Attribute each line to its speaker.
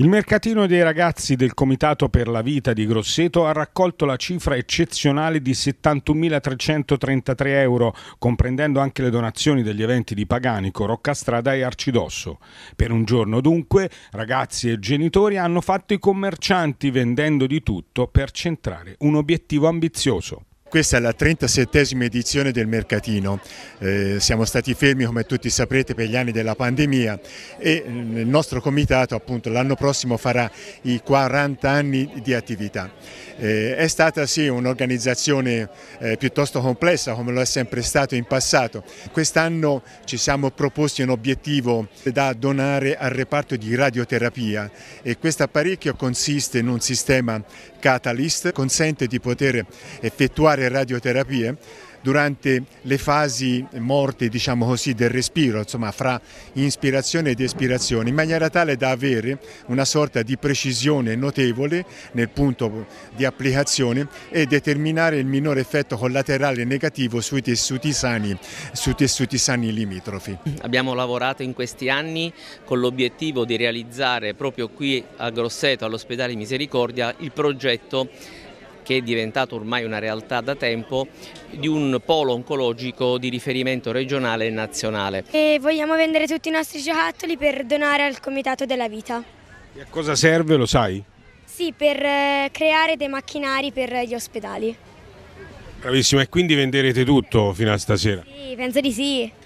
Speaker 1: Il mercatino dei ragazzi del Comitato per la Vita di Grosseto ha raccolto la cifra eccezionale di 71.333 euro, comprendendo anche le donazioni degli eventi di Paganico, Roccastrada e Arcidosso. Per un giorno dunque ragazzi e genitori hanno fatto i commercianti vendendo di tutto per centrare un obiettivo ambizioso. Questa è la 37esima edizione del mercatino, eh, siamo stati
Speaker 2: fermi come tutti saprete per gli anni della pandemia e eh, il nostro comitato appunto l'anno prossimo farà i 40 anni di attività. Eh, è stata sì un'organizzazione eh, piuttosto complessa come lo è sempre stato in passato, quest'anno ci siamo proposti un obiettivo da donare al reparto di radioterapia e questo apparecchio consiste in un sistema Catalyst, consente di poter effettuare fare radioterapie durante le fasi morte diciamo così, del respiro, insomma fra inspirazione ed espirazione, in maniera tale da avere una sorta di precisione notevole nel punto di applicazione e determinare il minore effetto collaterale negativo sui tessuti sani, sui tessuti sani
Speaker 3: limitrofi. Abbiamo lavorato in questi anni con l'obiettivo di realizzare proprio qui a Grosseto, all'ospedale Misericordia, il progetto che è diventato ormai una realtà da tempo, di un polo oncologico di riferimento regionale e nazionale.
Speaker 4: E vogliamo vendere tutti i nostri giocattoli per donare al Comitato della Vita.
Speaker 5: E a cosa serve, lo sai?
Speaker 4: Sì, per eh, creare dei macchinari per gli ospedali.
Speaker 5: Bravissimo, e quindi venderete tutto fino a stasera?
Speaker 4: Sì, penso di sì.